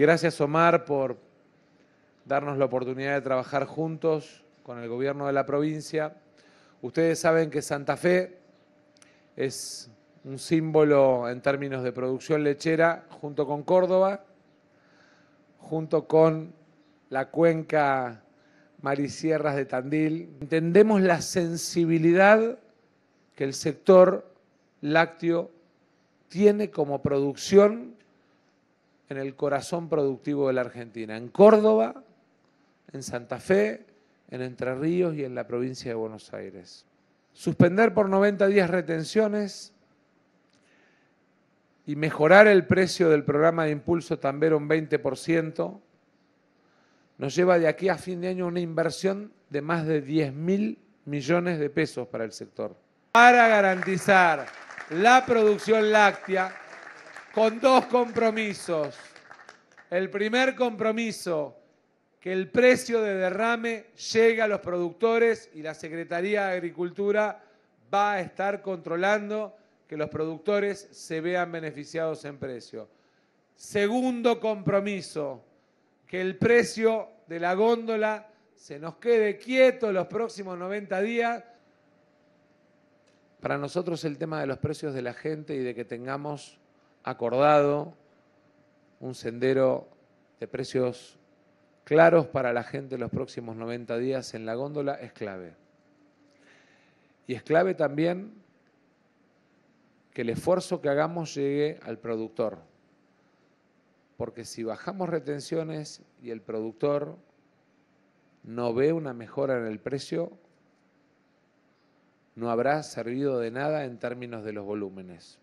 gracias Omar por darnos la oportunidad de trabajar juntos con el gobierno de la provincia. Ustedes saben que Santa Fe es un símbolo en términos de producción lechera junto con Córdoba, junto con la cuenca Marisierras de Tandil. Entendemos la sensibilidad que el sector lácteo tiene como producción en el corazón productivo de la Argentina, en Córdoba, en Santa Fe, en Entre Ríos y en la provincia de Buenos Aires. Suspender por 90 días retenciones y mejorar el precio del programa de impulso tambero un 20% nos lleva de aquí a fin de año una inversión de más de 10 mil millones de pesos para el sector. Para garantizar la producción láctea, con dos compromisos. El primer compromiso, que el precio de derrame llegue a los productores y la Secretaría de Agricultura va a estar controlando que los productores se vean beneficiados en precio. Segundo compromiso, que el precio de la góndola se nos quede quieto los próximos 90 días. Para nosotros el tema de los precios de la gente y de que tengamos acordado un sendero de precios claros para la gente los próximos 90 días en la góndola es clave. Y es clave también que el esfuerzo que hagamos llegue al productor, porque si bajamos retenciones y el productor no ve una mejora en el precio, no habrá servido de nada en términos de los volúmenes.